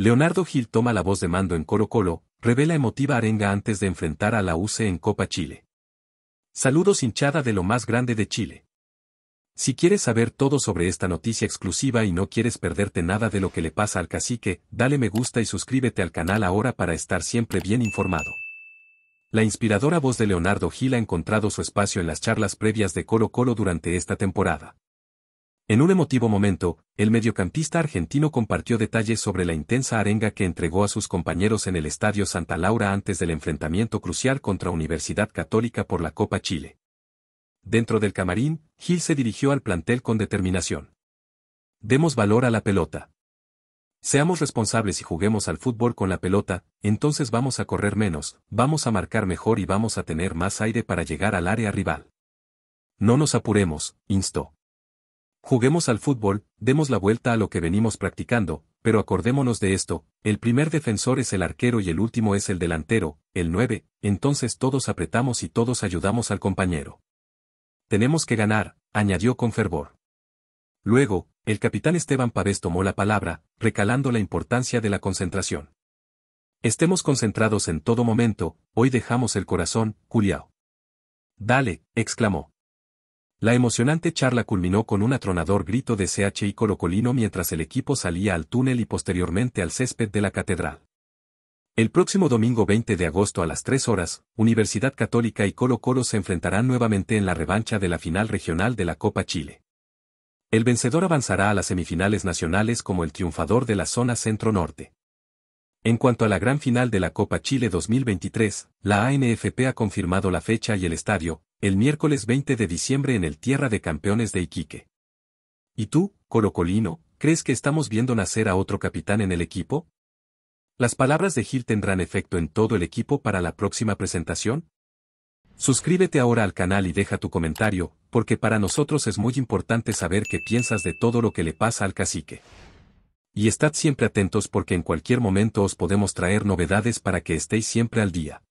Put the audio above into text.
Leonardo Gil toma la voz de mando en Colo Colo, revela emotiva arenga antes de enfrentar a la UC en Copa Chile. Saludos hinchada de lo más grande de Chile. Si quieres saber todo sobre esta noticia exclusiva y no quieres perderte nada de lo que le pasa al cacique, dale me gusta y suscríbete al canal ahora para estar siempre bien informado. La inspiradora voz de Leonardo Gil ha encontrado su espacio en las charlas previas de Colo Colo durante esta temporada. En un emotivo momento, el mediocampista argentino compartió detalles sobre la intensa arenga que entregó a sus compañeros en el Estadio Santa Laura antes del enfrentamiento crucial contra Universidad Católica por la Copa Chile. Dentro del camarín, Gil se dirigió al plantel con determinación. Demos valor a la pelota. Seamos responsables y juguemos al fútbol con la pelota, entonces vamos a correr menos, vamos a marcar mejor y vamos a tener más aire para llegar al área rival. No nos apuremos, instó. Juguemos al fútbol, demos la vuelta a lo que venimos practicando, pero acordémonos de esto, el primer defensor es el arquero y el último es el delantero, el nueve, entonces todos apretamos y todos ayudamos al compañero. Tenemos que ganar, añadió con fervor. Luego, el capitán Esteban Pavés tomó la palabra, recalando la importancia de la concentración. Estemos concentrados en todo momento, hoy dejamos el corazón, Curiao. Dale, exclamó. La emocionante charla culminó con un atronador grito de CH y Colocolino mientras el equipo salía al túnel y posteriormente al césped de la catedral. El próximo domingo 20 de agosto a las 3 horas, Universidad Católica y Colo Colo se enfrentarán nuevamente en la revancha de la final regional de la Copa Chile. El vencedor avanzará a las semifinales nacionales como el triunfador de la zona centro-norte. En cuanto a la gran final de la Copa Chile 2023, la ANFP ha confirmado la fecha y el estadio, el miércoles 20 de diciembre en el Tierra de Campeones de Iquique. ¿Y tú, Corocolino, crees que estamos viendo nacer a otro capitán en el equipo? ¿Las palabras de Gil tendrán efecto en todo el equipo para la próxima presentación? Suscríbete ahora al canal y deja tu comentario, porque para nosotros es muy importante saber qué piensas de todo lo que le pasa al cacique. Y estad siempre atentos porque en cualquier momento os podemos traer novedades para que estéis siempre al día.